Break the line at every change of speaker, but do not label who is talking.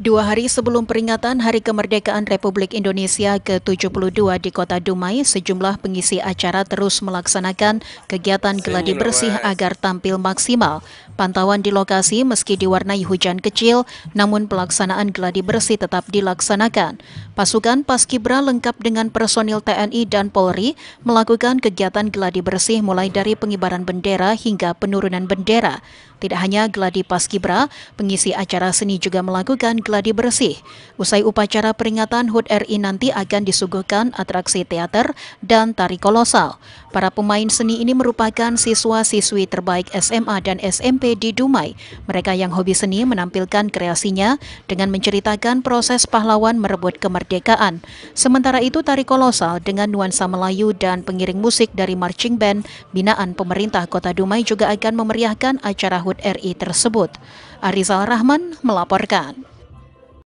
Dua hari sebelum peringatan Hari Kemerdekaan Republik Indonesia ke-72 di Kota Dumai, sejumlah pengisi acara terus melaksanakan kegiatan geladi bersih agar tampil maksimal. Pantauan di lokasi meski diwarnai hujan kecil, namun pelaksanaan geladi bersih tetap dilaksanakan. Pasukan Paskibra lengkap dengan personil TNI dan Polri melakukan kegiatan geladi bersih mulai dari pengibaran bendera hingga penurunan bendera. Tidak hanya geladi Paskibra, pengisi acara seni juga melakukan Gladi Bersih. Usai upacara peringatan HUT RI nanti akan disuguhkan atraksi teater dan tari kolosal. Para pemain seni ini merupakan siswa-siswi terbaik SMA dan SMP di Dumai. Mereka yang hobi seni menampilkan kreasinya dengan menceritakan proses pahlawan merebut kemerdekaan. Sementara itu tari kolosal dengan nuansa Melayu dan pengiring musik dari marching band binaan pemerintah Kota Dumai juga akan memeriahkan acara HUT RI tersebut. Arizal Rahman melaporkan.